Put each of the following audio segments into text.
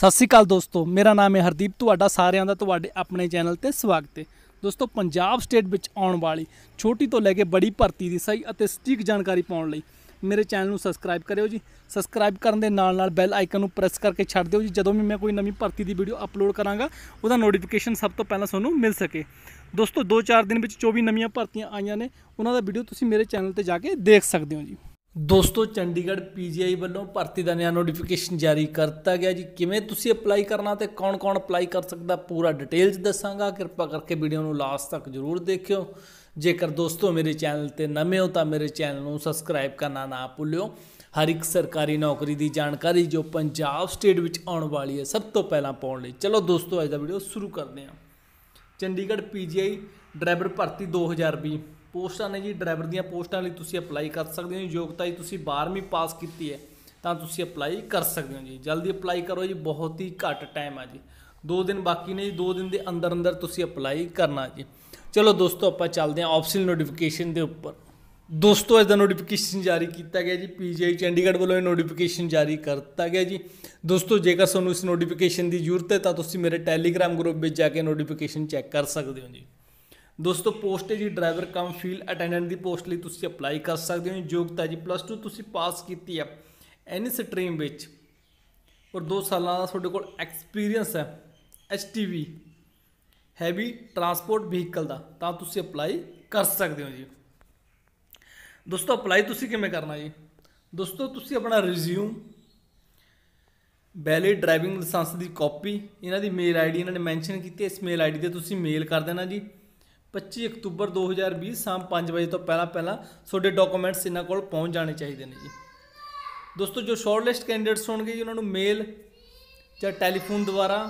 ਸਤਿ ਸ੍ਰੀ ਅਕਾਲ ਦੋਸਤੋ ਮੇਰਾ ਨਾਮ ਹੈ ਹਰਦੀਪ ਤੁਹਾਡਾ ਸਾਰਿਆਂ ਦਾ ਤੁਹਾਡੇ ਆਪਣੇ ਚੈਨਲ ਤੇ ਸਵਾਗਤ ਹੈ ਦੋਸਤੋ ਪੰਜਾਬ ਸਟੇਟ ਵਿੱਚ ਆਉਣ ਵਾਲੀ ਛੋਟੀ ਤੋਂ ਲੈ ਕੇ ਬੜੀ ਭਰਤੀ ਦੀ ਸਹੀ ਅਤੇ ਸਟੀਕ ਜਾਣਕਾਰੀ ਪਾਉਣ ਲਈ ਮੇਰੇ ਚੈਨਲ ਨੂੰ ਸਬਸਕ੍ਰਾਈਬ ਕਰਿਓ ਜੀ ਸਬਸਕ੍ਰਾਈਬ ਕਰਨ ਦੇ ਨਾਲ ਨਾਲ ਬੈਲ ਆਈਕਨ ਨੂੰ ਪ੍ਰੈਸ ਕਰਕੇ ਛੱਡ ਦਿਓ ਜੀ ਜਦੋਂ ਵੀ ਮੈਂ ਕੋਈ ਨਵੀਂ ਭਰਤੀ ਦੀ ਵੀਡੀਓ ਅਪਲੋਡ ਕਰਾਂਗਾ ਉਹਦਾ ਨੋਟੀਫਿਕੇਸ਼ਨ ਸਭ ਤੋਂ ਪਹਿਲਾਂ ਤੁਹਾਨੂੰ ਮਿਲ ਸਕੇ ਦੋਸਤੋ 2-4 ਦਿਨ ਵਿੱਚ 24 ਨਵੀਆਂ ਭਰਤੀਆਂ ਆਈਆਂ ਨੇ ਉਹਨਾਂ ਦਾ ਵੀਡੀਓ ਤੁਸੀਂ ਮੇਰੇ ਚੈਨਲ ਤੇ ਜਾ ਕੇ ਦੇਖ ਸਕਦੇ ਹੋ ਜੀ ਦੋਸਤੋ ਚੰਡੀਗੜ੍ਹ ਪੀਜੀਆਈ ਵੱਲੋਂ ਭਰਤੀ ਦਾ ਨਿਆ ਨੋਟੀਫਿਕੇਸ਼ਨ ਜਾਰੀ ਕਰਤਾ ਗਿਆ ਜੀ ਕਿਵੇਂ ਤੁਸੀਂ ਅਪਲਾਈ ਕਰਨਾ ਤੇ ਕੌਣ-ਕੌਣ ਅਪਲਾਈ ਕਰ ਸਕਦਾ ਪੂਰਾ ਡਿਟੇਲਸ ਦੱਸਾਂਗਾ ਕਿਰਪਾ ਕਰਕੇ ਵੀਡੀਓ ਨੂੰ ਲਾਸਟ ਤੱਕ ਜ਼ਰੂਰ ਦੇਖਿਓ ਜੇਕਰ ਦੋਸਤੋ ਮੇਰੇ ਚੈਨਲ ਤੇ ਨਵੇਂ ਹੋ ਤਾਂ ਮੇਰੇ ਚੈਨਲ ਨੂੰ ਸਬਸਕ੍ਰਾਈਬ ਕਰਨਾ ਨਾ ਭੁੱਲਿਓ ਹਰ ਇੱਕ ਸਰਕਾਰੀ ਨੌਕਰੀ ਦੀ ਜਾਣਕਾਰੀ ਜੋ ਪੰਜਾਬ ਸਟੇਟ ਵਿੱਚ ਆਉਣ ਵਾਲੀ ਹੈ ਸਭ ਤੋਂ ਪਹਿਲਾਂ ਪਾਉਣ ਲਈ ਚਲੋ ਦੋਸਤੋ ਅੱਜ ਦਾ ਵੀਡੀਓ ਸ਼ੁਰੂ ਕਰਦੇ ਹਾਂ ਚੰਡੀਗੜ੍ਹ ਪੀਜੀਆਈ ਡਰਾਈਵਰ ਭਰਤੀ 2020 ਪੋਸਟਾਂ ਨੇ ਜੀ ਡਰਾਈਵਰ ਦੀਆਂ ਪੋਸਟਾਂ ਲਈ ਤੁਸੀਂ ਅਪਲਾਈ ਕਰ ਸਕਦੇ ਹੋ ਯੋਗਤਾ ਜੀ ਤੁਸੀਂ 12ਵੀਂ ਪਾਸ ਕੀਤੀ ਹੈ ਤਾਂ ਤੁਸੀਂ ਅਪਲਾਈ ਕਰ ਸਕਦੇ ਹੋ ਜੀ ਜਲਦੀ ਅਪਲਾਈ ਕਰੋ ਜੀ ਬਹੁਤ ਹੀ ਘੱਟ ਟਾਈਮ ਆ ਜੀ 2 ਦਿਨ ਬਾਕੀ ਨੇ ਜੀ 2 ਦਿਨ ਦੇ ਅੰਦਰ ਅੰਦਰ ਤੁਸੀਂ ਅਪਲਾਈ ਕਰਨਾ ਜੀ ਚਲੋ ਦੋਸਤੋ ਆਪਾਂ ਚੱਲਦੇ ਹਾਂ ਆਫੀਸ਼ੀਅਲ ਨੋਟੀਫਿਕੇਸ਼ਨ ਦੇ ਉੱਪਰ ਦੋਸਤੋ ਇਸ ਦਾ ਨੋਟੀਫਿਕੇਸ਼ਨ ਜਾਰੀ ਕੀਤਾ ਗਿਆ ਜੀ ਪੀਜੀਆਈ ਚੰਡੀਗੜ੍ਹ ਵੱਲੋਂ ਇਹ ਨੋਟੀਫਿਕੇਸ਼ਨ ਜਾਰੀ ਕਰਤਾ ਗਿਆ ਜੀ ਦੋਸਤੋ ਜੇਕਰ ਤੁਹਾਨੂੰ ਇਸ ਨੋਟੀਫਿਕੇਸ਼ਨ ਦੀ ਜ਼ਰੂਰਤ ਹੈ ਤਾਂ ਤੁਸੀਂ ਮੇਰੇ ਟੈਲੀਗ੍ਰam ਗਰੁੱਪ ਵਿੱਚ ਜਾ ਕੇ ਨੋਟੀਫਿਕੇਸ਼ਨ ਚੈੱਕ ਕਰ ਸਕਦੇ ਹੋ ਜੀ ਦੋਸਤੋ ਪੋਸਟੇਜ ਡਰਾਈਵਰ ਕਮ ਫੀਲ ਅਟੈਂਡੈਂਟ ਦੀ ਪੋਸਟ ਲਈ ਤੁਸੀਂ ਅਪਲਾਈ ਕਰ ਸਕਦੇ ਹੋ ਯੋਗਤਾ ਜੀ ਪਲੱਸ 2 ਤੁਸੀਂ ਪਾਸ ਕੀਤੀ ਹੈ ਐਨੀ ਸਟਰੀਮ ਵਿੱਚ ਔਰ 2 ਸਾਲਾਂ ਦਾ ਤੁਹਾਡੇ ਕੋਲ ਐਕਸਪੀਰੀਅੰਸ ਹੈ ਵੀ ਹੈਵੀ ਟਰਾਂਸਪੋਰਟ ਵਹੀਕਲ ਦਾ ਤਾਂ ਤੁਸੀਂ ਅਪਲਾਈ ਕਰ ਸਕਦੇ ਹੋ ਜੀ ਦੋਸਤੋ ਅਪਲਾਈ ਤੁਸੀਂ ਕਿਵੇਂ ਕਰਨਾ ਜੀ ਦੋਸਤੋ ਤੁਸੀਂ ਆਪਣਾ ਰਿਜ਼ਿਊਮ ਵੈਲਿਡ ਡਰਾਈਵਿੰਗ ਲਾਇਸੈਂਸ ਦੀ ਕਾਪੀ ਇਹਨਾਂ ਦੀ ਮੇਲ ਆਈਡੀ ਇਹਨਾਂ ਨੇ ਮੈਂਸ਼ਨ ਕੀਤੀ ਹੈ ਇਸ ਮੇਲ ਆਈਡੀ ਤੇ ਤੁਸੀਂ ਮੇਲ ਕਰ ਦੇਣਾ ਜੀ 25 ਅਕਤੂਬਰ 2020 ਸ਼ਾਮ 5 ਵਜੇ ਤੋਂ ਪਹਿਲਾਂ ਪਹਿਲਾਂ ਤੁਹਾਡੇ ਡਾਕੂਮੈਂਟਸ ਇਹਨਾਂ ਕੋਲ ਪਹੁੰਚ ਜਾਣੇ ਚਾਹੀਦੇ ਨੇ ਜੀ ਦੋਸਤੋ ਜੋ ਸ਼ਾਰਟ ਲਿਸਟ ਕੈਂਡੀਡੇਟਸ ਹੋਣਗੇ ਜੀ ਉਹਨਾਂ ਨੂੰ ਮੇਲ ਜਾਂ ਟੈਲੀਫੋਨ ਦੁਆਰਾ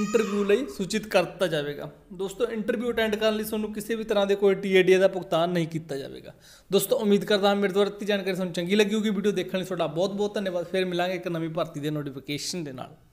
ਇੰਟਰਵਿਊ ਲਈ ਸੂਚਿਤ ਕਰ ਦਿੱਤਾ ਜਾਵੇਗਾ ਦੋਸਤੋ ਇੰਟਰਵਿਊ ਅਟੈਂਡ ਕਰਨ ਲਈ ਤੁਹਾਨੂੰ ਕਿਸੇ ਵੀ ਤਰ੍ਹਾਂ ਦੇ ਕੋਈ ਟੀਏਡੀਏ ਦਾ ਭੁਗਤਾਨ ਨਹੀਂ ਕੀਤਾ ਜਾਵੇਗਾ ਦੋਸਤੋ ਉਮੀਦ ਕਰਦਾ ਹਾਂ ਮੇਰੇ ਦੁਆਰਾ ਦਿੱਤੀ ਜਾਣਕਾਰੀ ਤੁਹਾਨੂੰ ਚੰਗੀ ਲੱਗੀ ਹੋਊਗੀ ਵੀਡੀਓ ਦੇਖਣ ਲਈ ਤੁਹਾਡਾ ਬਹੁਤ ਬਹੁਤ ਧੰਨਵਾਦ ਫਿਰ ਮਿਲਾਂਗੇ ਇੱਕ ਨਵੀਂ ਭਰਤੀ ਦੇ ਨੋਟੀਫਿਕੇਸ਼ਨ ਦੇ ਨਾਲ